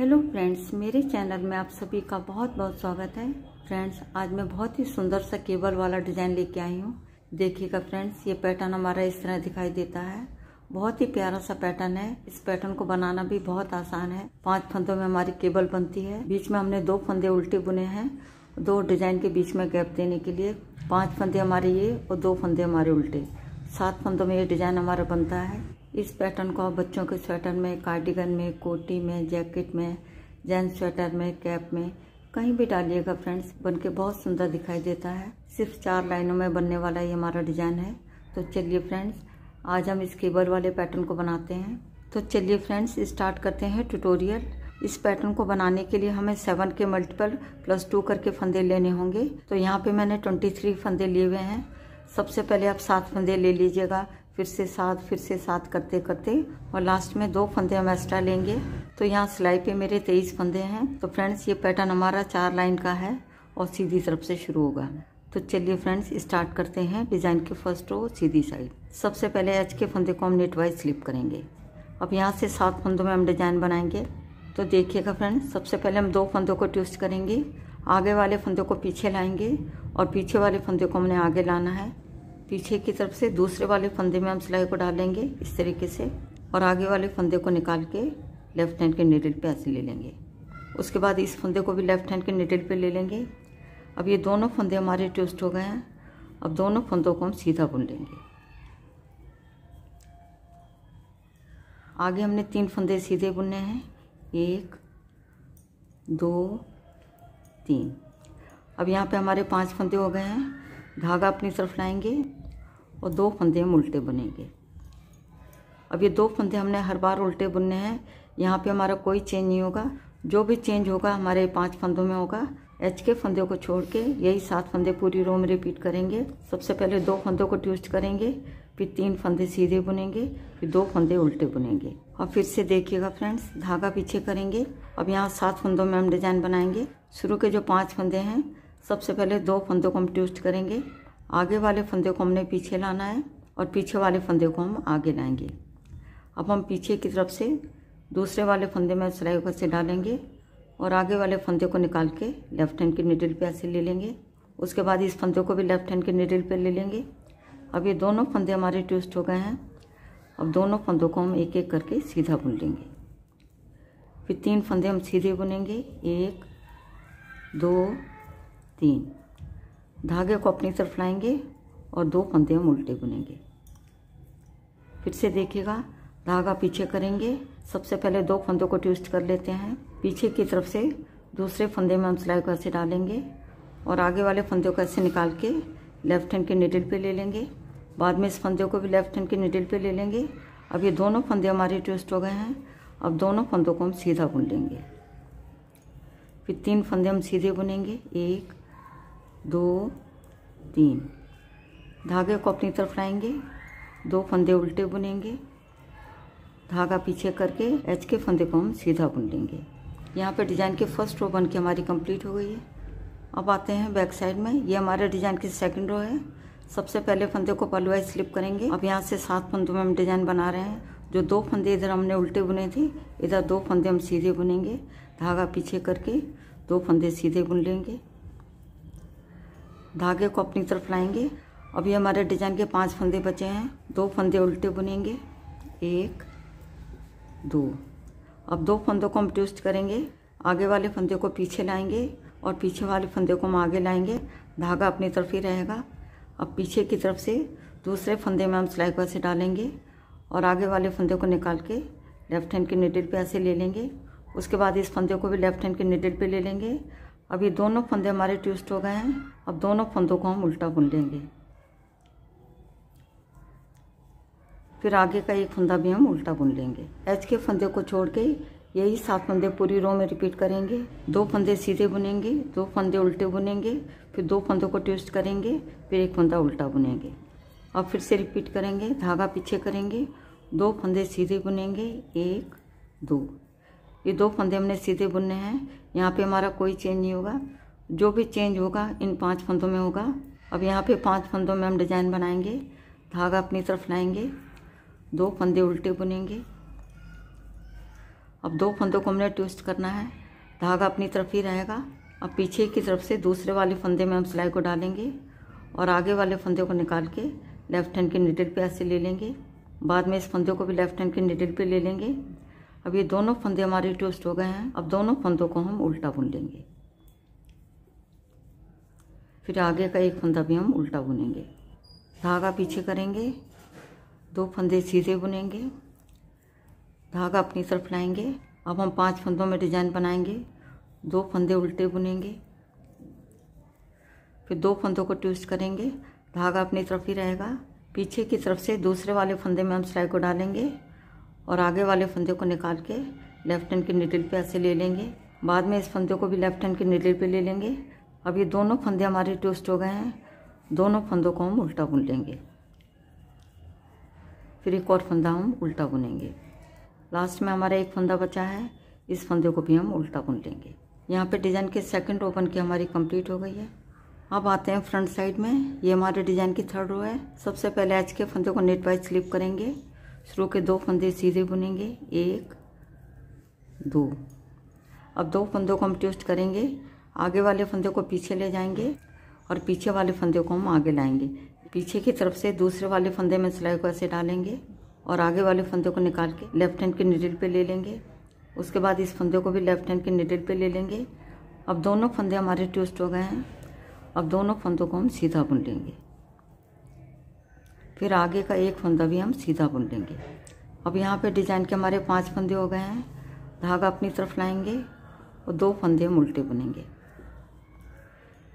hello friends मेरे channel में आप सभी का बहुत बहुत स्वागत है फ्रेंड्स आज मैं बहुत ही सुंदर सा केबल वाला डिज़ाइन लेके आई हूँ देखिएगा फ्रेंड्स ये पैटर्न हमारा इस तरह दिखाई देता है बहुत ही प्यारा सा पैटर्न है इस पैटर्न को बनाना भी बहुत आसान है पांच फंदों में हमारी केबल बनती है बीच में हमने दो फंदे उल्टे बुने हैं दो डिज़ाइन के बीच में गैप देने के लिए पाँच फंदे हमारे ये और दो फंदे हमारे उल्टे सात फंदों में ये डिज़ाइन हमारा बनता है इस पैटर्न को आप बच्चों के स्वेटर में कार्डिगन में कोटी में जैकेट में जेंट्स स्वेटर में कैप में कहीं भी डालिएगा फ्रेंड्स बन के बहुत सुंदर दिखाई देता है सिर्फ चार लाइनों में बनने वाला ये हमारा डिज़ाइन है तो चलिए फ्रेंड्स आज हम इस केबल वाले पैटर्न को बनाते हैं तो चलिए फ्रेंड्स स्टार्ट करते हैं ट्यूटोरियल इस पैटर्न को बनाने के लिए हमें सेवन के मल्टीपल प्लस टू करके फंदे लेने होंगे तो यहाँ पे मैंने ट्वेंटी थ्री फंदे लिए हुए हैं सबसे पहले आप सात फंदे ले लीजिएगा फिर से सात फिर से सात करते करते और लास्ट में दो फंदे हम एक्स्ट्रा लेंगे तो यहाँ सिलाई पे मेरे तेईस फंदे हैं तो फ्रेंड्स ये पैटर्न हमारा चार लाइन का है और सीधी तरफ से शुरू होगा तो चलिए फ्रेंड्स स्टार्ट करते हैं डिज़ाइन के फर्स्ट रो सीधी साइड सबसे पहले एच के फंदे को हम नेट वाइज स्लिप करेंगे अब यहाँ से सात फंदों में हम डिज़ाइन बनाएंगे तो देखिएगा फ्रेंड्स सबसे पहले हम दो फंदों को ट्विस्ट करेंगे आगे वाले फंदों को पीछे लाएंगे और पीछे वाले फंदे को हमने आगे लाना है पीछे की तरफ से दूसरे वाले फंदे में हम सिलाई को डालेंगे इस तरीके से और आगे वाले फंदे को निकाल के लेफ्ट हैंड के निडल पे ऐसे ले लेंगे उसके बाद इस फंदे को भी लेफ्ट हैंड के निडल पे ले लेंगे अब ये दोनों फंदे हमारे ट्विस्ट हो गए हैं अब दोनों फंदों को हम सीधा बुन लेंगे आगे हमने तीन फंदे सीधे बुने हैं एक दो तीन अब यहाँ पे हमारे पांच फंदे हो गए हैं धागा अपनी तरफ लाएंगे और दो फंदे हम उल्टे बुनेंगे अब ये दो फंदे हमने हर बार उल्टे बुनने हैं यहाँ पे हमारा कोई चेंज नहीं होगा जो भी चेंज होगा हमारे पांच फंदों में होगा एच के फंदे को छोड़ के यही सात फंदे पूरी रो में रिपीट करेंगे सबसे पहले दो फंदों को ट्विस्ट करेंगे फिर तीन फंदे सीधे बुनेंगे फिर दो फंदे उल्टे बुनेंगे और फिर से देखिएगा फ्रेंड्स धागा पीछे करेंगे अब यहाँ सात फंदों में हम डिजाइन बनाएंगे शुरू के जो पांच फंदे हैं सबसे पहले दो फंदों को हम ट्विस्ट करेंगे आगे वाले फंदे को हमने पीछे लाना है और पीछे वाले फंदे को हम आगे लाएंगे अब हम पीछे की तरफ से दूसरे वाले फंदे में सिलाई ऊपर से डालेंगे और आगे वाले फंदे को निकाल के लेफ़्ट हैंड के निडल पे ऐसे ले लेंगे उसके बाद इस फंदे को भी लेफ़्ट हैंड के निडल पे ले लेंगे अब ये दोनों फंदे हमारे ट्विस्ट हो गए हैं अब दोनों फंदों को हम एक एक करके सीधा बुन लेंगे फिर तीन फंदे हम सीधे बुनेंगे एक दो तीन धागे को अपनी तरफ लाएंगे और दो फंदे हम उल्टे बुनेंगे फिर से देखिएगा धागा पीछे करेंगे सबसे पहले दो फंदों को ट्विस्ट कर लेते हैं पीछे की तरफ से दूसरे फंदे में हम सिलाई को ऐसे डालेंगे और आगे वाले फंदे को ऐसे निकाल के लेफ्ट हैंड के निडल पे ले लेंगे बाद में इस फंदे को भी लेफ्ट हैंड के निडल पे ले लेंगे अब ये दोनों फंदे हमारे ट्विस्ट हो गए हैं अब दोनों फंदों को हम सीधा बुन लेंगे फिर तीन फंदे हम सीधे बुनेंगे एक दो तीन धागे को अपनी तरफ लाएंगे दो फंदे उल्टे बुनेंगे धागा पीछे करके एच के फंदे को हम सीधा बुन लेंगे यहाँ पर डिज़ाइन के फर्स्ट रो बन के हमारी कंप्लीट हो गई है अब आते हैं बैक साइड में ये हमारे डिज़ाइन की सेकंड रो है सबसे पहले फंदे को पलवाई स्लिप करेंगे अब यहाँ से सात फंदों में हम डिज़ाइन बना रहे हैं जो दो फंदे इधर हमने उल्टे बुने थे इधर दो फंदे हम सीधे बुनेंगे धागा पीछे करके दो फंदे सीधे बुन लेंगे धागे को अपनी तरफ लाएंगे अभी हमारे डिजाइन के पांच फंदे बचे हैं दो फंदे उल्टे बुनेंगे एक दो अब दो फंदों को हम ट्विस्ट करेंगे आगे वाले फंदे को पीछे लाएंगे और पीछे वाले फंदे को हम आगे लाएंगे धागा अपनी तरफ ही रहेगा अब पीछे की तरफ से दूसरे फंदे में हम सिलाई को ऐसे डालेंगे और आगे वाले फंदे को निकाल के लेफ्ट हैंड के निडल पे ऐसे ले लेंगे उसके बाद इस फंदे को भी लेफ्ट हैंड के निडल पे ले लेंगे अब ये दोनों फंदे हमारे ट्विस्ट हो गए हैं अब दोनों फंदों को हम उल्टा बुन लेंगे फिर आगे का एक फंदा भी हम उल्टा बुन लेंगे एच के फंदे को छोड़ के यही सात फंदे पूरी रो में रिपीट करेंगे दो फंदे सीधे बुनेंगे दो फंदे उल्टे बुनेंगे फिर दो फंदों को ट्विस्ट करेंगे फिर एक फंदा उल्टा बुनेंगे अब फिर से रिपीट करेंगे धागा पीछे करेंगे दो फंदे सीधे बुनेंगे एक दो ये दो फंदे हमने सीधे बुनने हैं यहाँ पे हमारा कोई चेंज नहीं होगा जो भी चेंज होगा इन पांच फंदों में होगा अब यहाँ पे पांच फंदों में हम डिज़ाइन बनाएंगे धागा अपनी तरफ लाएंगे दो फंदे उल्टे बुनेंगे अब दो फंदों को हमने ट्विस्ट करना है धागा अपनी तरफ ही रहेगा अब पीछे की तरफ से दूसरे वाले फंदे में हम सिलाई को डालेंगे और आगे वाले फंदे को निकाल के लेफ्ट हैंड के निडल पे ऐसे ले लेंगे बाद में इस फंदे को भी लेफ्ट हैंड के निडल पे ले लेंगे अब ये दोनों फंदे हमारे ट्विस्ट हो गए हैं अब दोनों फंदों को हम उल्टा बुन लेंगे फिर आगे का एक फंदा भी हम उल्टा बुनेंगे धागा पीछे करेंगे दो फंदे सीधे बुनेंगे धागा अपनी तरफ लाएंगे अब हम पांच फंदों में डिजाइन बनाएंगे दो फंदे उल्टे बुनेंगे फिर दो फंदों को ट्विस्ट करेंगे धागा अपनी तरफ ही रहेगा पीछे की तरफ से दूसरे वाले फंदे में हम सिलाई को डालेंगे और आगे वाले फंदे को निकाल के लेफ्ट हैंड के निडल पे ऐसे ले लेंगे बाद में इस फंदे को भी लेफ्ट हैंड के निडल पे ले लेंगे अब ये दोनों फंदे हमारे ट्विस्ट हो गए हैं दोनों फंदों को हम उल्टा बुन लेंगे फिर एक और फंदा हम उल्टा बुनेंगे लास्ट में हमारा एक फंदा बचा है इस फंदे को भी हम उल्टा बुन लेंगे यहाँ पे डिज़ाइन के सेकंड ओपन की हमारी कंप्लीट हो गई है अब आते हैं फ्रंट साइड में ये हमारे डिज़ाइन की थर्ड रो है सबसे पहले एच के फंदे को नेट वाइज स्लिप करेंगे शुरू के दो फंदे सीधे बुनेंगे एक दो अब दो फंदों को हम ट्विस्ट करेंगे आगे वाले फंदे को पीछे ले जाएंगे और पीछे वाले फंदे को हम आगे लाएंगे पीछे की तरफ से दूसरे वाले फंदे में सिलाई को ऐसे डालेंगे और आगे वाले फंदे को निकाल के लेफ्ट हैंड के निडल पे ले लेंगे उसके बाद इस फंदे को भी लेफ्ट हैंड के निडल पे ले लेंगे अब दोनों फंदे हमारे ट्विस्ट हो गए हैं अब दोनों फंदों को हम सीधा बुन लेंगे फिर आगे का एक फंदा भी हम सीधा बुन लेंगे अब यहाँ पे डिजाइन के हमारे पांच फंदे हो गए हैं धागा अपनी तरफ लाएंगे और दो फंदे हम उल्टे बुनेंगे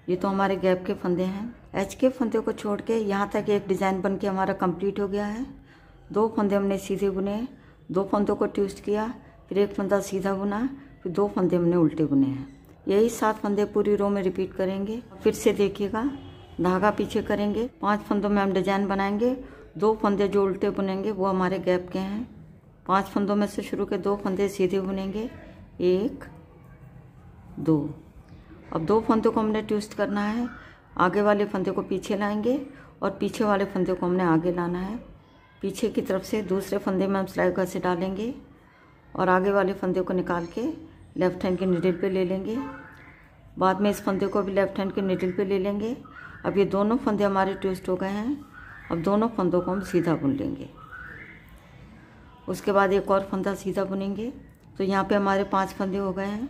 ये तो हमारे गैप के फंदे हैं एच के फंदे को छोड़ के यहाँ तक एक डिज़ाइन बन के हमारा कंप्लीट हो गया है दो फंदे हमने सीधे बुने दो फंदों को ट्विस्ट किया फिर एक फंदा सीधा बुना फिर दो फंदे हमने उल्टे बुने हैं यही सात फंदे पूरी रो में रिपीट करेंगे फिर से देखिएगा धागा पीछे करेंगे पांच फंदों में हम डिजाइन बनाएंगे दो फंदे जो उल्टे बुनेंगे वो हमारे गैप के हैं पांच फंदों में से शुरू के दो फंदे सीधे बुनेंगे एक दो अब दो फंदों को हमने ट्विस्ट करना है आगे वाले फंदे को पीछे लाएंगे और पीछे वाले फंदे को हमने आगे लाना है पीछे की तरफ से दूसरे फंदे में हम सिलाई घर से डालेंगे और आगे वाले फंदे को निकाल के लेफ्ट हैंड के निडल पे ले लेंगे बाद में इस फंदे को भी लेफ्ट हैंड के निडल पे ले लेंगे अब ये दोनों फंदे हमारे ट्विस्ट हो गए हैं अब दोनों फंदों को हम सीधा बुन लेंगे उसके बाद एक और फंदा सीधा बुनेंगे तो यहाँ पे हमारे पांच फंदे हो गए हैं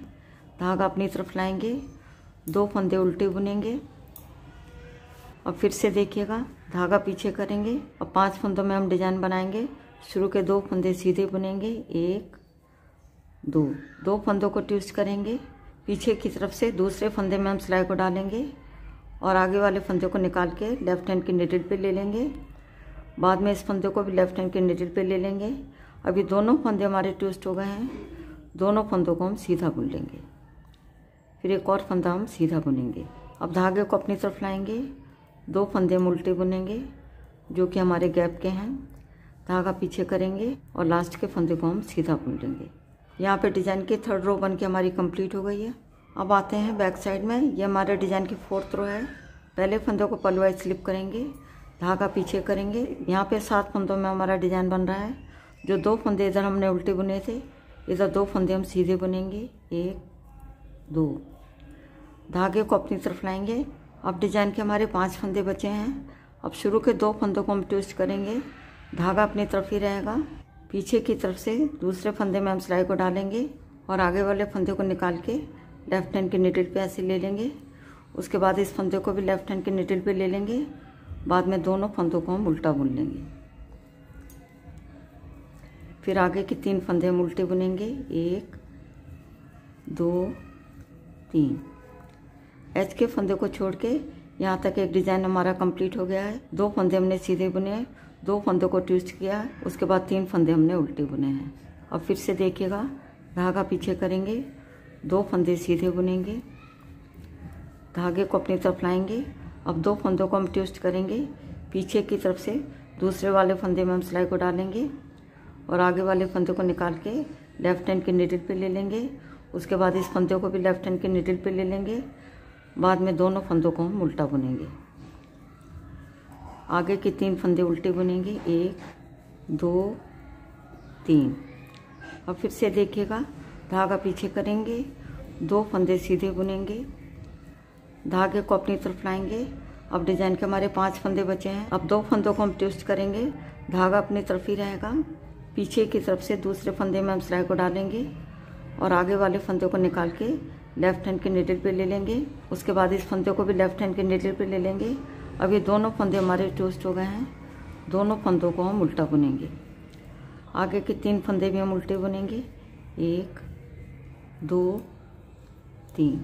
धागा अपनी तरफ लाएंगे दो फंदे उल्टे बुनेंगे और फिर से देखिएगा धागा पीछे करेंगे और पांच फंदों में हम डिजाइन बनाएंगे शुरू के दो फंदे सीधे बुनेंगे एक दो दो फंदों को ट्विस्ट करेंगे पीछे की तरफ से दूसरे फंदे में हम सिलाई को डालेंगे और आगे वाले फंदे को निकाल के लेफ़्ट हैंड के नेटेड पे ले लेंगे बाद में इस फंदे को भी लेफ़्ट हैंड के नेटेड पे ले लेंगे अभी दोनों फंदे हमारे ट्विस्ट हो गए हैं दोनों फंदों को हम सीधा बुन लेंगे फिर एक और फंदा हम सीधा बुनेंगे अब धागे को अपनी तरफ लाएंगे दो फंदे हम उल्टे बुनेंगे जो कि हमारे गैप के हैं धागा पीछे करेंगे और लास्ट के फंदे को हम सीधा बुन लेंगे यहाँ पर डिज़ाइन के थर्ड रो बन के हमारी कंप्लीट हो गई है अब आते हैं बैक साइड में ये हमारे डिज़ाइन की फोर्थ रो है पहले फंदों को पलवा स्लिप करेंगे धागा पीछे करेंगे यहाँ पे सात फंदों में हमारा डिज़ाइन बन रहा है जो दो फंदे इधर हमने उल्टे बुने थे इधर दो फंदे हम सीधे बुनेंगे एक दो धागे को अपनी तरफ लाएंगे अब डिज़ाइन के हमारे पांच फंदे बचे हैं अब शुरू के दो फंदों को हम ट्विस्ट करेंगे धागा अपनी तरफ ही रहेगा पीछे की तरफ से दूसरे फंदे में हम सिलाई को डालेंगे और आगे वाले फंदे को निकाल के लेफ्ट हैंड के निटिल पे ऐसे ले लेंगे उसके बाद इस फंदे को भी लेफ्ट हैंड के निटिल पे ले लेंगे बाद में दोनों फंदों को हम उल्टा बुन लेंगे फिर आगे के तीन फंदे हम उल्टे बुनेंगे एक दो तीन एच के फंदे को छोड़ के यहाँ तक एक डिज़ाइन हमारा कंप्लीट हो गया है दो फंदे हमने सीधे बुने हैं दो फंदों को ट्विस्ट किया है उसके बाद तीन फंदे हमने उल्टे बुने हैं अब फिर से देखिएगा धागा पीछे करेंगे दो फंदे सीधे बुनेंगे धागे को अपनी तरफ लाएंगे अब दो फंदों को हम ट्विस्ट करेंगे पीछे की तरफ से दूसरे वाले फंदे में हम सिलाई को डालेंगे और आगे वाले फंदे को निकाल के लेफ्ट हैंड के निडल पे ले लेंगे उसके बाद इस फंदे को भी लेफ्ट हैंड के निडल पे ले लेंगे बाद में दोनों फंदों को हम उल्टा बुनेंगे आगे के तीन फंदे उल्टे बुनेंगे एक दो तीन और फिर से देखिएगा धागा पीछे करेंगे दो फंदे सीधे बुनेंगे धागे को अपनी तरफ लाएंगे अब डिज़ाइन के हमारे पांच फंदे बचे हैं अब दो फंदों को हम ट्विस्ट करेंगे धागा अपनी तरफ ही रहेगा पीछे की तरफ से दूसरे फंदे में हम सिलाई को डालेंगे और आगे वाले फंदे को निकाल के लेफ्ट हैंड के नेडल पे ले लेंगे उसके बाद इस फंदे को भी लेफ्ट हैंड के नेडल पे ले लेंगे अब ये दोनों फंदे हमारे ट्विस्ट हो गए हैं दोनों फंदों को हम उल्टा बुनेंगे आगे के तीन फंदे भी हम उल्टे बुनेंगे एक दो तीन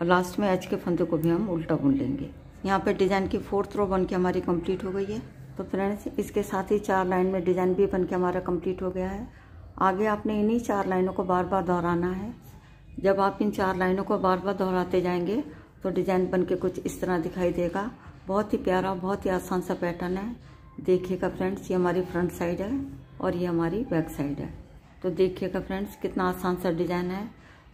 और लास्ट में एच के फंदे को भी हम उल्टा बुन लेंगे यहाँ पे डिज़ाइन की फोर्थ रो बन के हमारी कंप्लीट हो गई है तो फ्रेंड्स इसके साथ ही चार लाइन में डिज़ाइन भी बन के हमारा कंप्लीट हो गया है आगे आपने इन्हीं चार लाइनों को बार बार दोहराना है जब आप इन चार लाइनों को बार बार दोहराते जाएंगे तो डिज़ाइन बन के कुछ इस तरह दिखाई देगा बहुत ही प्यारा बहुत ही आसान सा पैटर्न है देखिएगा फ्रेंड्स ये हमारी फ्रंट साइड है और ये हमारी बैक साइड है तो देखिएगा फ्रेंड्स कितना आसान सा डिज़ाइन है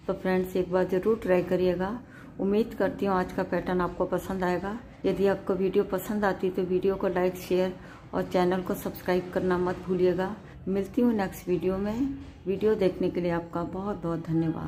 तो फ्रेंड्स एक बार ज़रूर ट्राई करिएगा उम्मीद करती हूँ आज का पैटर्न आपको पसंद आएगा यदि आपको वीडियो पसंद आती तो वीडियो को लाइक शेयर और चैनल को सब्सक्राइब करना मत भूलिएगा मिलती हूँ नेक्स्ट वीडियो में वीडियो देखने के लिए आपका बहुत बहुत धन्यवाद